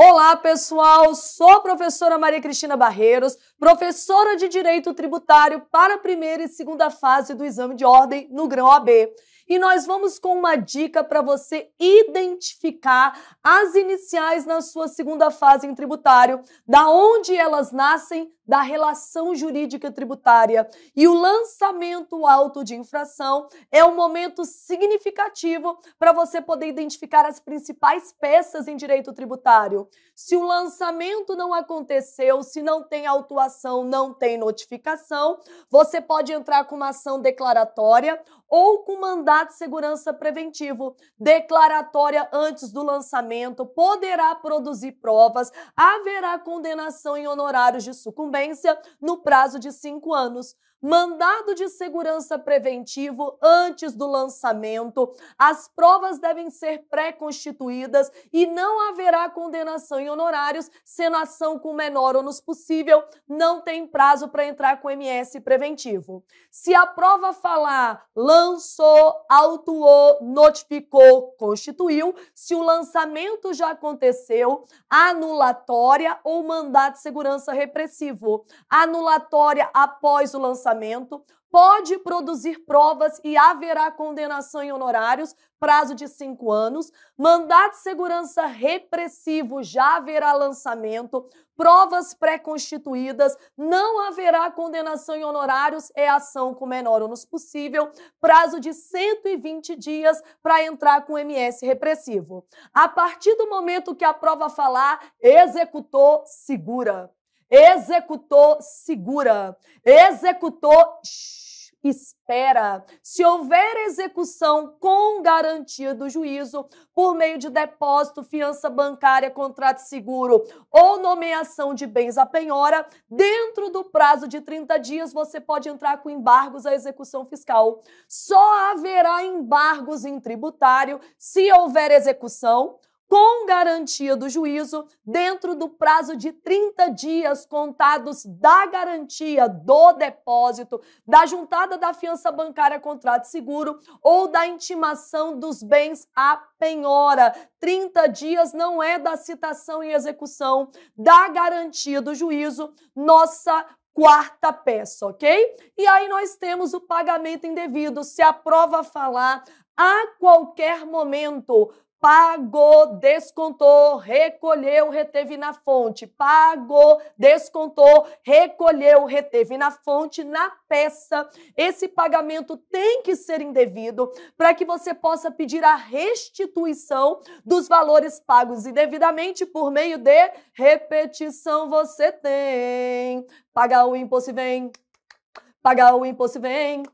Olá, pessoal! Sou a professora Maria Cristina Barreiros, professora de Direito Tributário para a primeira e segunda fase do exame de ordem no Grão AB e nós vamos com uma dica para você identificar as iniciais na sua segunda fase em tributário, da onde elas nascem, da relação jurídica tributária. E o lançamento alto de infração é um momento significativo para você poder identificar as principais peças em direito tributário. Se o lançamento não aconteceu, se não tem autuação, não tem notificação, você pode entrar com uma ação declaratória ou com mandado de segurança preventivo declaratória antes do lançamento, poderá produzir provas, haverá condenação em honorários de sucumbência no prazo de cinco anos mandado de segurança preventivo antes do lançamento, as provas devem ser pré-constituídas e não haverá condenação em honorários, sendo ação com menor ônus possível, não tem prazo para entrar com MS preventivo. Se a prova falar lançou, autuou, notificou, constituiu, se o lançamento já aconteceu, anulatória ou mandado de segurança repressivo. Anulatória após o lançamento pode produzir provas e haverá condenação em honorários, prazo de cinco anos, mandato de segurança repressivo, já haverá lançamento, provas pré-constituídas, não haverá condenação em honorários, é ação com menor ônus possível, prazo de 120 dias para entrar com MS repressivo. A partir do momento que a prova falar, executou, segura. Executor, segura. Executor, espera. Se houver execução com garantia do juízo, por meio de depósito, fiança bancária, contrato seguro ou nomeação de bens à penhora, dentro do prazo de 30 dias você pode entrar com embargos à execução fiscal. Só haverá embargos em tributário se houver execução com garantia do juízo, dentro do prazo de 30 dias contados da garantia do depósito, da juntada da fiança bancária contrato seguro ou da intimação dos bens à penhora. 30 dias não é da citação e execução da garantia do juízo, nossa quarta peça, ok? E aí nós temos o pagamento indevido. Se a prova falar a qualquer momento, pagou, descontou, recolheu, reteve na fonte, pagou, descontou, recolheu, reteve na fonte, na peça. Esse pagamento tem que ser indevido para que você possa pedir a restituição dos valores pagos indevidamente por meio de repetição. Você tem pagar o imposto vem, pagar o imposto vem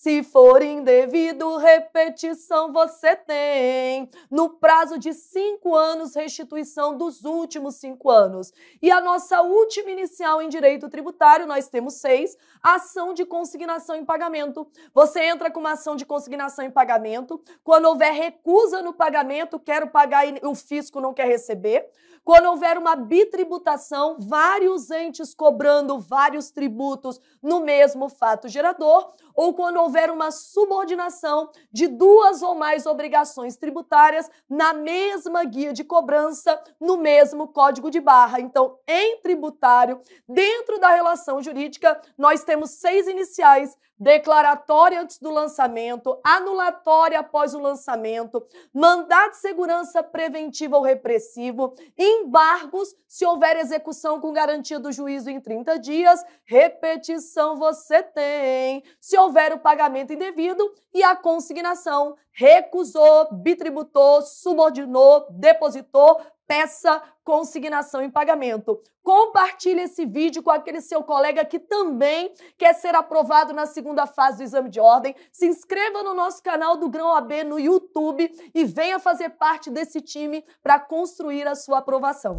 se for indevido, repetição você tem. No prazo de cinco anos, restituição dos últimos cinco anos. E a nossa última inicial em direito tributário, nós temos seis: ação de consignação em pagamento. Você entra com uma ação de consignação em pagamento. Quando houver recusa no pagamento, quero pagar e o fisco não quer receber. Quando houver uma bitributação, vários entes cobrando vários tributos no mesmo fato gerador. Ou quando houver uma subordinação de duas ou mais obrigações tributárias na mesma guia de cobrança, no mesmo código de barra. Então, em tributário, dentro da relação jurídica, nós temos seis iniciais declaratória antes do lançamento, anulatória após o lançamento, mandado de segurança preventivo ou repressivo, embargos se houver execução com garantia do juízo em 30 dias, repetição você tem, se houver o pagamento indevido e a consignação recusou, bitributou, subordinou, depositou, peça consignação em pagamento. Compartilhe esse vídeo com aquele seu colega que também quer ser aprovado na segunda fase do exame de ordem. Se inscreva no nosso canal do Grão AB no YouTube e venha fazer parte desse time para construir a sua aprovação.